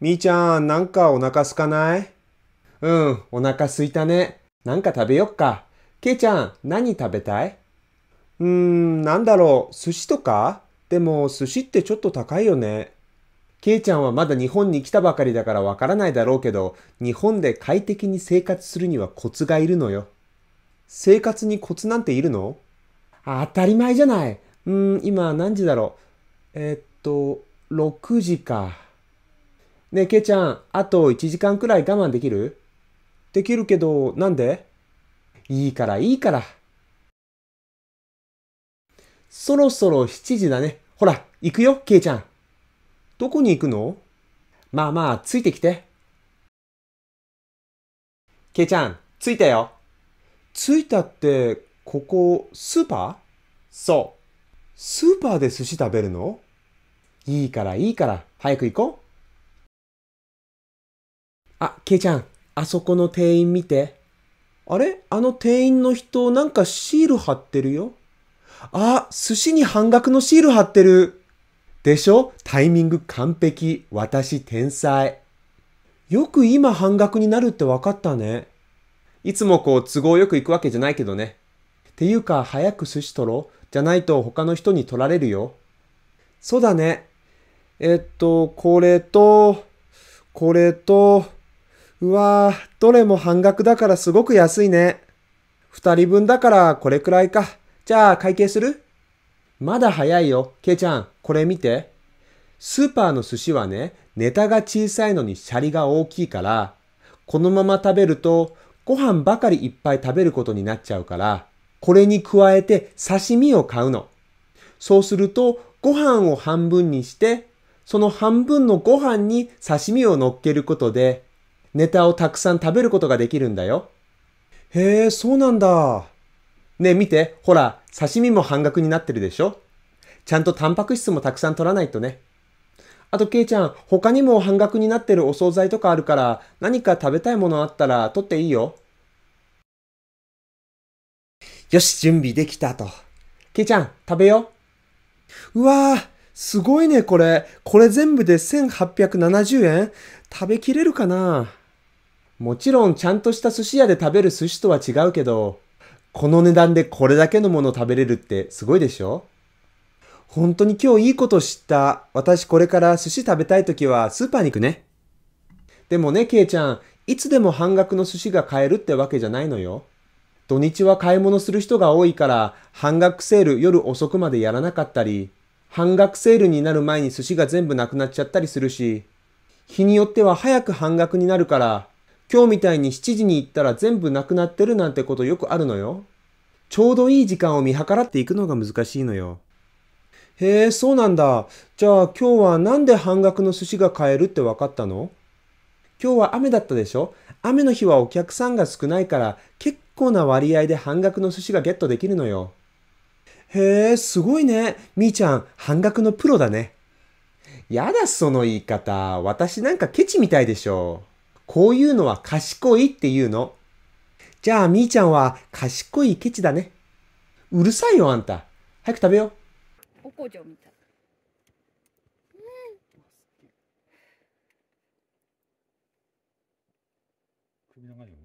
みーちゃん、なんかお腹すかないうん、お腹すいたね。なんか食べよっか。けいちゃん、何食べたいうーん、なんだろう、寿司とかでも、寿司ってちょっと高いよね。けいちゃんはまだ日本に来たばかりだからわからないだろうけど、日本で快適に生活するにはコツがいるのよ。生活にコツなんているの当たり前じゃない。うーん、今何時だろう。えっと、6時か。ねえ、ケイちゃん、あと1時間くらい我慢できるできるけど、なんでいいから、いいから。そろそろ7時だね。ほら、行くよ、ケイちゃん。どこに行くのまあまあ、ついてきて。ケイちゃん、着いたよ。着いたって、ここ、スーパーそう。スーパーで寿司食べるのいいからいいから、早く行こう。あ、ケイちゃん、あそこの店員見て。あれあの店員の人、なんかシール貼ってるよ。あ、寿司に半額のシール貼ってる。でしょタイミング完璧。私天才。よく今半額になるって分かったね。いつもこう都合よく行くわけじゃないけどね。っていうか早く寿司取ろう。じゃないと他の人に取られるよ。そうだね。えっと、これと、これと、うわぁ、どれも半額だからすごく安いね。二人分だからこれくらいか。じゃあ会計するまだ早いよ。ケイちゃん、これ見て。スーパーの寿司はね、ネタが小さいのにシャリが大きいから、このまま食べるとご飯ばかりいっぱい食べることになっちゃうから、これに加えて刺身を買うの。そうするとご飯を半分にしてその半分のご飯に刺身を乗っけることで、ネタをたくさん食べることができるんだよ。へえ、そうなんだ。ねえ見て、ほら、刺身も半額になってるでしょちゃんとタンパク質もたくさん取らないとね。あと、ケイちゃん、他にも半額になってるお惣菜とかあるから、何か食べたいものあったら取っていいよ。よし、準備できたと。ケイちゃん、食べよう。うわぁ。すごいね、これ。これ全部で1870円食べきれるかなもちろん、ちゃんとした寿司屋で食べる寿司とは違うけど、この値段でこれだけのもの食べれるってすごいでしょ本当に今日いいこと知った。私これから寿司食べたい時はスーパーに行くね。でもね、ケイちゃん、いつでも半額の寿司が買えるってわけじゃないのよ。土日は買い物する人が多いから、半額セール夜遅くまでやらなかったり、半額セールになる前に寿司が全部なくなっちゃったりするし、日によっては早く半額になるから、今日みたいに7時に行ったら全部なくなってるなんてことよくあるのよ。ちょうどいい時間を見計らっていくのが難しいのよ。へえ、そうなんだ。じゃあ今日はなんで半額の寿司が買えるって分かったの今日は雨だったでしょ雨の日はお客さんが少ないから結構な割合で半額の寿司がゲットできるのよ。へえ、すごいね。みーちゃん、半額のプロだね。やだ、その言い方。私なんかケチみたいでしょ。こういうのは賢いっていうの。じゃあ、みーちゃんは賢いケチだね。うるさいよ、あんた。早く食べよう。おこじょみたい。首長いよね。